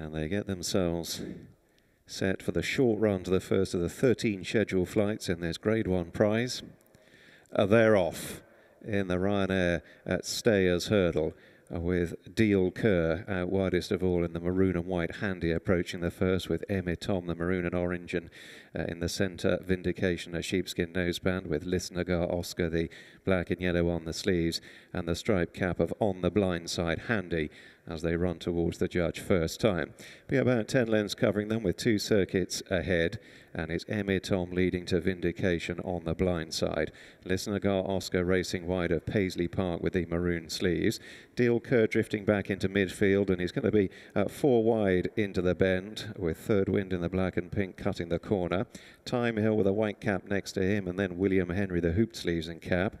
And they get themselves set for the short run to the first of the 13 scheduled flights in this Grade 1 prize. Uh, they're off in the Ryanair at Stayers Hurdle uh, with Deal Kerr out uh, widest of all in the maroon and white handy approaching the first with Emmy Tom, the maroon and orange, and uh, in the centre, Vindication, a sheepskin noseband with Listenagar Oscar, the black and yellow on the sleeves, and the striped cap of On the Blind Side handy as they run towards the judge first time. Be about 10 lengths covering them with two circuits ahead, and it's Emmy Tom leading to Vindication on the blind side. Listenagar Oscar racing wide of Paisley Park with the maroon sleeves. Deal Kerr drifting back into midfield, and he's going to be uh, four wide into the bend with Third Wind in the black and pink cutting the corner. Time Hill with a white cap next to him, and then William Henry, the hooped sleeves and cap.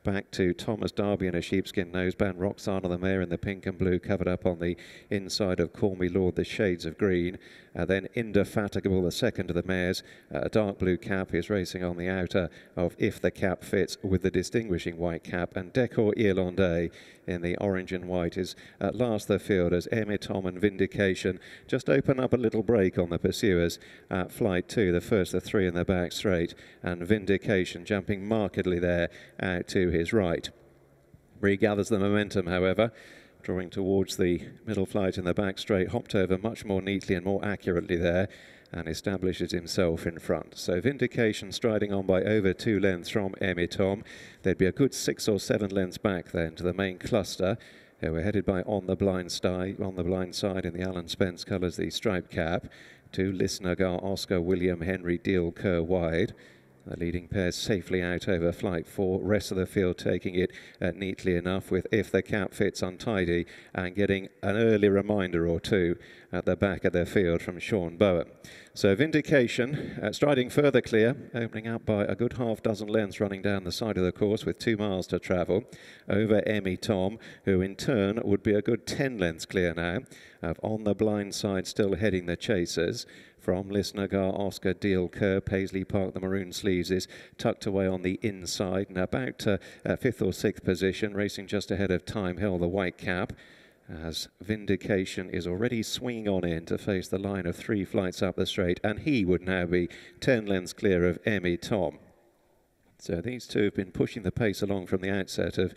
back to Thomas Darby in a sheepskin noseband, Roxana the Mare in the pink and blue, covered up on the inside of Call Me Lord, the shades of green. Uh, then Indefatigable, the second of the mares, uh, a dark blue cap, is racing on the outer of If the Cap Fits with the distinguishing white cap. And Decor Irlandais in the orange and white is at last the field as Emmy Tom and Vindication just open up a little break on the pursuers at flight two, the first, the three in the back straight. And Vindication jumping markedly there out to his right. Regathers the momentum, however, drawing towards the middle flight in the back straight, hopped over much more neatly and more accurately there and establishes himself in front. So Vindication striding on by over two lengths from Emi Tom. There'd be a good six or seven lengths back then to the main cluster. we're headed by On the Blind Side, on the blind side in the Alan Spence colours, the stripe cap. to Listener Gar, Oscar William Henry Deal Kerr wide. The leading pair safely out over flight four, rest of the field taking it uh, neatly enough with If the Cap Fits Untidy and getting an early reminder or two at the back of their field from Sean Bowen. So Vindication uh, striding further clear, opening up by a good half dozen lengths running down the side of the course with two miles to travel over Emmy Tom, who in turn would be a good 10 lengths clear now, Of uh, on the blind side still heading the chasers from Lisnagar, Oscar, Deal, Kerr, Paisley Park. The maroon sleeves is tucked away on the inside and about uh, uh, fifth or sixth position, racing just ahead of Time Hill, the white cap as Vindication is already swinging on in to face the line of three flights up the straight, and he would now be 10 lengths clear of Emmy Tom. So these two have been pushing the pace along from the outset, have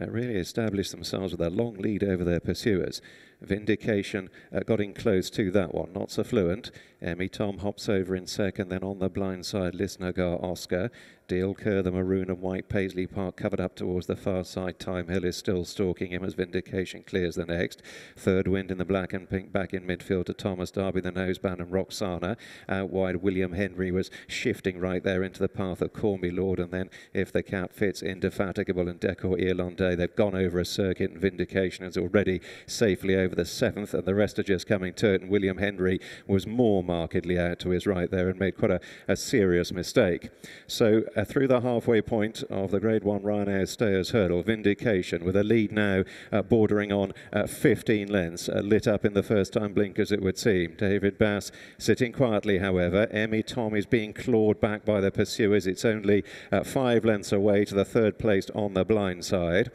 uh, really established themselves with a long lead over their pursuers. Vindication uh, got in close to that one, not so fluent. Emmy Tom hops over in second, then on the blind side, Lisnagar Oscar. Deal Kerr, the maroon and white Paisley Park, covered up towards the far side. Time Hill is still stalking him as Vindication clears the next. Third wind in the black and pink back in midfield to Thomas Darby, the noseband, and Roxana. Out wide, William Henry was shifting right there into the path of Cormie Lord, and then if the cap fits, Indefatigable and Decor Irlandais. They've gone over a circuit, and Vindication is already safely over over the seventh, and the rest are just coming to it. And William Henry was more markedly out to his right there and made quite a, a serious mistake. So uh, through the halfway point of the Grade 1 Ryanair Stayers Hurdle, Vindication, with a lead now uh, bordering on uh, 15 lengths, uh, lit up in the first time blinkers, it would seem. David Bass sitting quietly, however. Emmy Tom is being clawed back by the pursuers. It's only uh, five lengths away to the third placed on the blind side.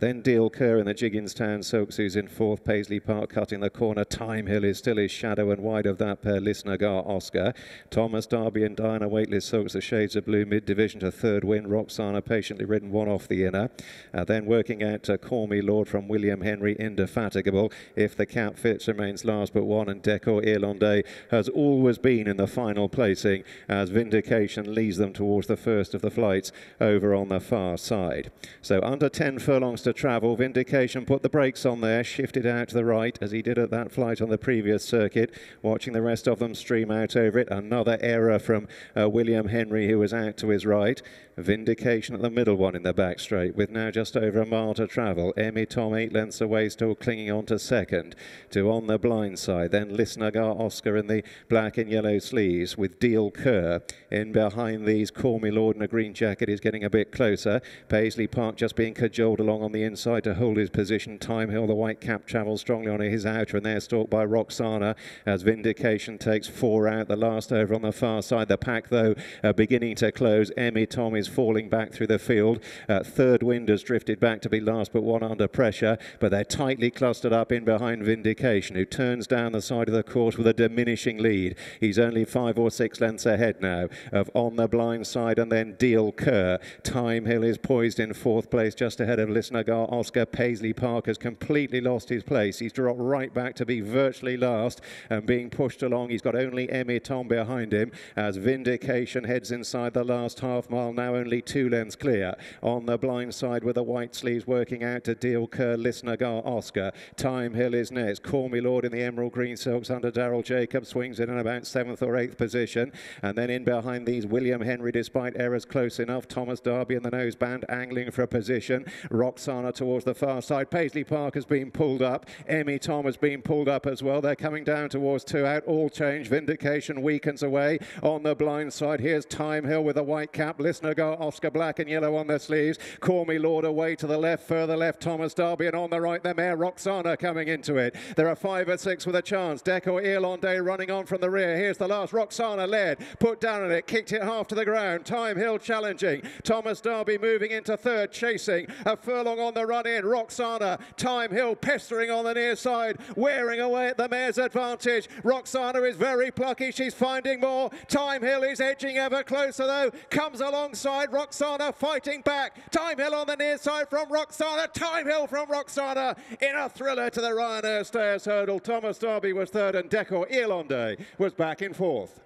then Deal Kerr in the Jiggins Town Soaks, who's in fourth, Paisley Eddie Park cutting the corner. Time Hill is still his shadow and wide of that pair, Listener Gar Oscar. Thomas Darby and Diana Waitley soaks the shades of blue mid division to third win. Roxana patiently ridden one off the inner. Uh, then working out to uh, Call Me Lord from William Henry, indefatigable. If the cap fits, remains last but one. And Decor Irlandais has always been in the final placing as Vindication leads them towards the first of the flights over on the far side. So under 10 furlongs to travel, Vindication put the brakes on there, shifted out to the right, as he did at that flight on the previous circuit, watching the rest of them stream out over it. Another error from uh, William Henry, who was out to his right. Vindication at the middle one in the back straight, with now just over a mile to travel. Emmy Tom eight lengths away, still clinging on to second. To On the Blind Side, then Lisnagar Oscar in the black and yellow sleeves, with Deal Kerr in behind these. me Lord in a green jacket is getting a bit closer. Paisley Park just being cajoled along on the inside to hold his position. Time Hill, the white cap, travels strong strongly on his outer, and they're stalked by Roxana as Vindication takes four out. The last over on the far side. The pack, though, uh, beginning to close. Emmy Tom is falling back through the field. Uh, third wind has drifted back to be last, but one under pressure. But they're tightly clustered up in behind Vindication, who turns down the side of the course with a diminishing lead. He's only five or six lengths ahead now of On the Blind Side and then Deal Kerr. Time Hill is poised in fourth place, just ahead of Listener Gar. Oscar Paisley Park has completely lost his place. He's dropped right back to be virtually last and being pushed along. He's got only Emmy Tom behind him as Vindication heads inside the last half mile, now only two lengths clear. On the blind side with the white sleeves working out to deal Kerr, Lisnagar, Oscar. Time Hill is next. Me Lord in the Emerald Green Silks under Daryl Jacobs swings in in about seventh or eighth position. And then in behind these, William Henry, despite errors close enough. Thomas Darby in the noseband angling for a position. Roxana towards the far side. Paisley Park has been pulled up. Amy Thomas being pulled up as well. They're coming down towards two out. All change. Vindication weakens away on the blind side. Here's Time Hill with a white cap. Listener go Oscar Black and yellow on their sleeves. Call me Lord away to the left. Further left, Thomas Darby. And on the right, the Mayor Roxana coming into it. There are five or six with a chance. Deco Irlande running on from the rear. Here's the last. Roxana led. Put down on it. Kicked it half to the ground. Time Hill challenging. Thomas Darby moving into third, chasing. A furlong on the run in. Roxana. Time Hill pestering on the near near side, wearing away at the mare's advantage. Roxana is very plucky. She's finding more. Time Hill is edging ever closer, though. Comes alongside Roxana, fighting back. Time Hill on the near side from Roxana. Time Hill from Roxana in a thriller to the Ryanair Stairs hurdle. Thomas Darby was third, and Decor Irlande was back in fourth.